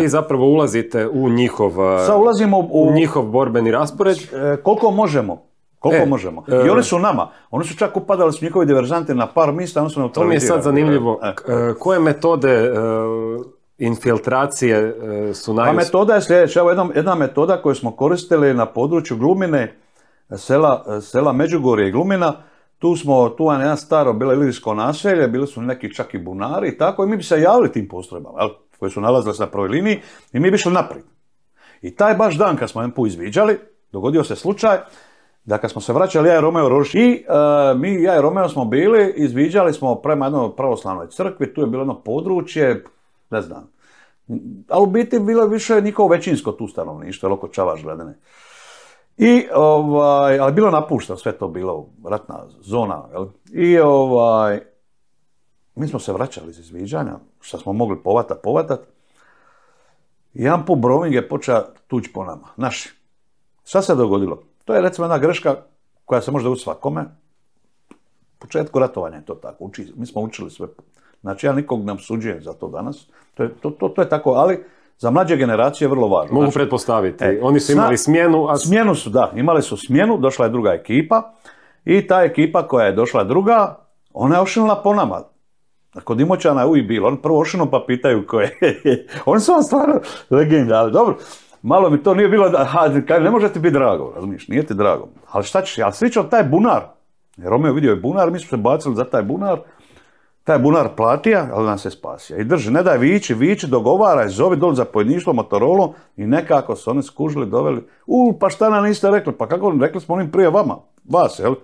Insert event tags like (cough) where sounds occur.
Vi zapravo ulazite u njihov, Sa ulazimo u, njihov borbeni raspored. E, koliko možemo. Koliko e, možemo. E, I oni su nama. Oni su čak upadali su njihovi diverzanti na par mista, oni su nam To mi je sad zanimljivo. Koje metode infiltracije su naj... Pa metoda je sljedeća. Evo jedna, jedna metoda koju smo koristili na području Glumine, sela, sela Međugorje i Glumina. Tu smo, tu je jedan staro bilo ilirsko naselje, bili su neki čak i bunari i tako i mi bi se javili tim postrojbama koje su nalazile na prvoj liniji i mi bi išli naprijed. I taj baš dan kad smo put izviđali, dogodio se slučaj da kad smo se vraćali ja i Romeo Roš i e, mi ja i Romeo smo bili, izviđali smo prema jednoj pravoslavnoj crkvi, tu je bilo jedno područje, ne znam, ali u biti bilo više niko većinsko tu stanovništvo, jer oko Čavaš gledane. I, ovaj, ali bilo napušteno, sve to bilo ratna zona, jel? I, ovaj, mi smo se vraćali iz izviđanja, što smo mogli povatat, povatat. Jedan put Broving je počeo tući po nama, naši. Šta se dogodilo? To je recimo jedna greška koja se može u svakome. U početku ratovanja je to tako, Uči, mi smo učili sve. Znači ja nikog nam obsuđujem za to danas, to je, to, je tako, ali za mlađe generacije je vrlo važno. Mogu znači, pretpostaviti, e, oni su imali smjenu. A... Smjenu su, da, imali su smjenu, došla je druga ekipa i ta ekipa koja je došla druga, ona je ošinula po nama. Kod Imoćana je uvijek bilo, on prvo ošino pa pitaju ko je. (laughs) Oni su vam stvarno legende, ali dobro, malo mi to nije bilo, da, ne može ti biti drago, razumiješ, nije ti drago. Ali šta ćeš, ali taj bunar, Romeo vidio je bunar, mi smo se bacili za taj bunar, taj bunar platija, ali nas je spasio. I drži, ne daj vići, vići, dogovaraj, zove za zapovjedništvo motorolo i nekako su oni skužili, doveli, u, pa šta nam niste rekli, pa kako, rekli smo onim prije vama, vas, jel?